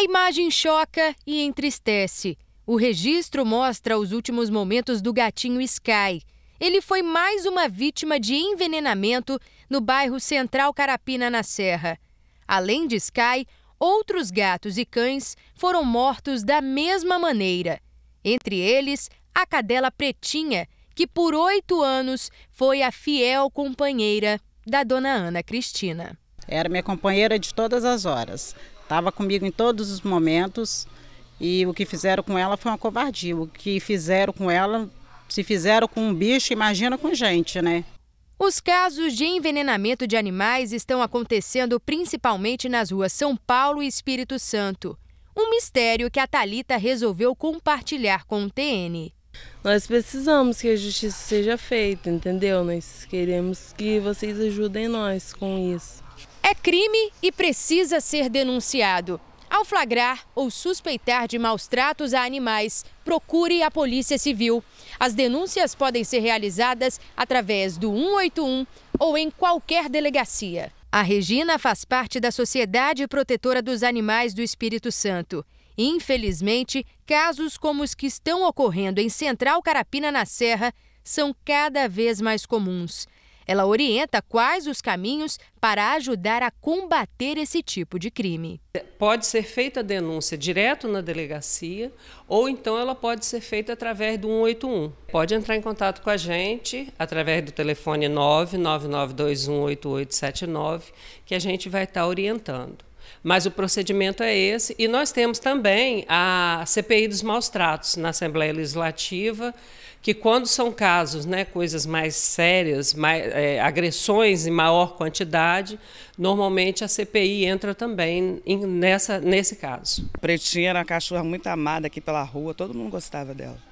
A imagem choca e entristece. O registro mostra os últimos momentos do gatinho Sky. Ele foi mais uma vítima de envenenamento no bairro Central Carapina, na Serra. Além de Sky, outros gatos e cães foram mortos da mesma maneira. Entre eles, a cadela Pretinha, que por oito anos foi a fiel companheira da dona Ana Cristina. Era minha companheira de todas as horas. Estava comigo em todos os momentos e o que fizeram com ela foi uma covardia. O que fizeram com ela, se fizeram com um bicho, imagina com gente, né? Os casos de envenenamento de animais estão acontecendo principalmente nas ruas São Paulo e Espírito Santo. Um mistério que a Talita resolveu compartilhar com o TN. Nós precisamos que a justiça seja feita, entendeu? Nós queremos que vocês ajudem nós com isso. É crime e precisa ser denunciado. Ao flagrar ou suspeitar de maus tratos a animais, procure a Polícia Civil. As denúncias podem ser realizadas através do 181 ou em qualquer delegacia. A Regina faz parte da Sociedade Protetora dos Animais do Espírito Santo. Infelizmente, casos como os que estão ocorrendo em Central Carapina na Serra são cada vez mais comuns. Ela orienta quais os caminhos para ajudar a combater esse tipo de crime. Pode ser feita a denúncia direto na delegacia ou então ela pode ser feita através do 181. Pode entrar em contato com a gente através do telefone 999218879 que a gente vai estar orientando. Mas o procedimento é esse. E nós temos também a CPI dos maus tratos na Assembleia Legislativa, que quando são casos, né, coisas mais sérias, mais, é, agressões em maior quantidade, normalmente a CPI entra também em, nessa, nesse caso. Pretinha era uma cachorra muito amada aqui pela rua, todo mundo gostava dela.